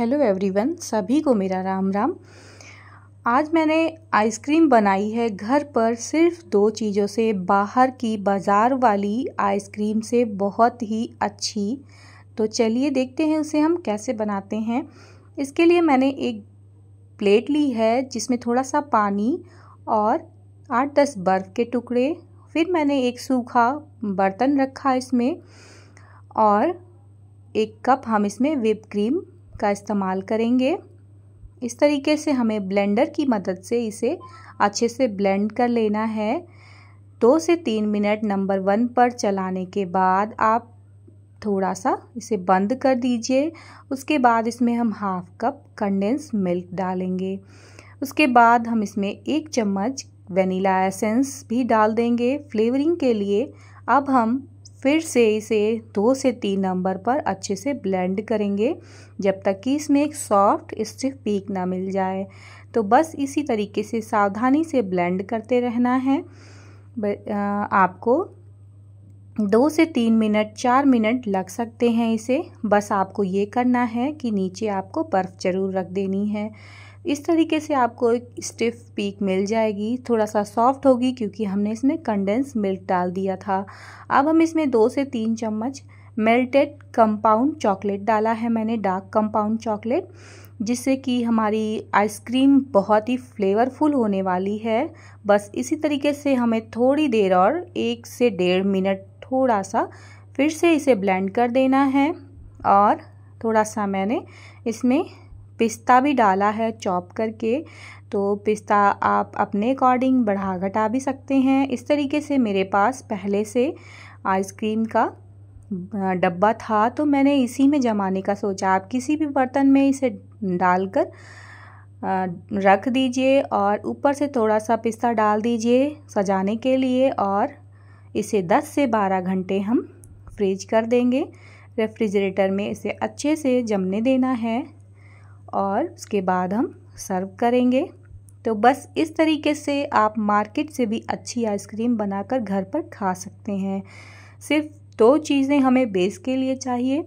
hello everyone सभी को मेरा राम राम आज मैंने आइसक्रीम बनाई है घर पर सिर्फ दो चीज़ों से बाहर की बाज़ार वाली आइसक्रीम से बहुत ही अच्छी तो चलिए देखते हैं उसे हम कैसे बनाते हैं इसके लिए मैंने एक प्लेट ली है जिसमें थोड़ा सा पानी और आठ दस बर्फ़ के टुकड़े फिर मैंने एक सूखा बर्तन रखा इसमें और एक कप हम इसमें विप क्रीम का इस्तेमाल करेंगे इस तरीके से हमें ब्लेंडर की मदद से इसे अच्छे से ब्लेंड कर लेना है दो से तीन मिनट नंबर वन पर चलाने के बाद आप थोड़ा सा इसे बंद कर दीजिए उसके बाद इसमें हम हाफ कप कंडेंस मिल्क डालेंगे उसके बाद हम इसमें एक चम्मच वनीला एसेंस भी डाल देंगे फ्लेवरिंग के लिए अब हम फिर से इसे दो से तीन नंबर पर अच्छे से ब्लेंड करेंगे जब तक कि इसमें एक सॉफ्ट स्टिफ पीक ना मिल जाए तो बस इसी तरीके से सावधानी से ब्लेंड करते रहना है आपको दो से तीन मिनट चार मिनट लग सकते हैं इसे बस आपको ये करना है कि नीचे आपको बर्फ़ ज़रूर रख देनी है इस तरीके से आपको एक स्टिफ पीक मिल जाएगी थोड़ा सा सॉफ्ट होगी क्योंकि हमने इसमें कंडेंस मिल्क डाल दिया था अब हम इसमें दो से तीन चम्मच मेल्टेड कंपाउंड चॉकलेट डाला है मैंने डार्क कंपाउंड चॉकलेट जिससे कि हमारी आइसक्रीम बहुत ही फ्लेवरफुल होने वाली है बस इसी तरीके से हमें थोड़ी देर और एक से डेढ़ मिनट थोड़ा सा फिर से इसे ब्लेंड कर देना है और थोड़ा सा मैंने इसमें पिस्ता भी डाला है चॉप करके तो पिस्ता आप अपने अकॉर्डिंग बढ़ा घटा भी सकते हैं इस तरीके से मेरे पास पहले से आइसक्रीम का डब्बा था तो मैंने इसी में जमाने का सोचा आप किसी भी बर्तन में इसे डालकर रख दीजिए और ऊपर से थोड़ा सा पिस्ता डाल दीजिए सजाने के लिए और इसे 10 से 12 घंटे हम फ्रीज कर देंगे रेफ्रिजरेटर में इसे अच्छे से जमने देना है और उसके बाद हम सर्व करेंगे तो बस इस तरीके से आप मार्केट से भी अच्छी आइसक्रीम बनाकर घर पर खा सकते हैं सिर्फ दो चीज़ें हमें बेस के लिए चाहिए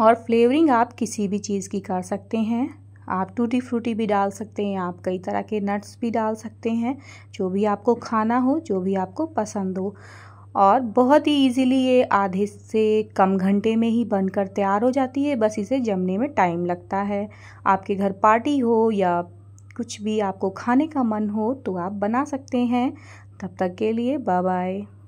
और फ्लेवरिंग आप किसी भी चीज़ की कर सकते हैं आप टूटी फ्रूटी भी डाल सकते हैं आप कई तरह के नट्स भी डाल सकते हैं जो भी आपको खाना हो जो भी आपको पसंद हो और बहुत ही इजीली ये आधे से कम घंटे में ही बनकर तैयार हो जाती है बस इसे जमने में टाइम लगता है आपके घर पार्टी हो या कुछ भी आपको खाने का मन हो तो आप बना सकते हैं तब तक के लिए बाय बाय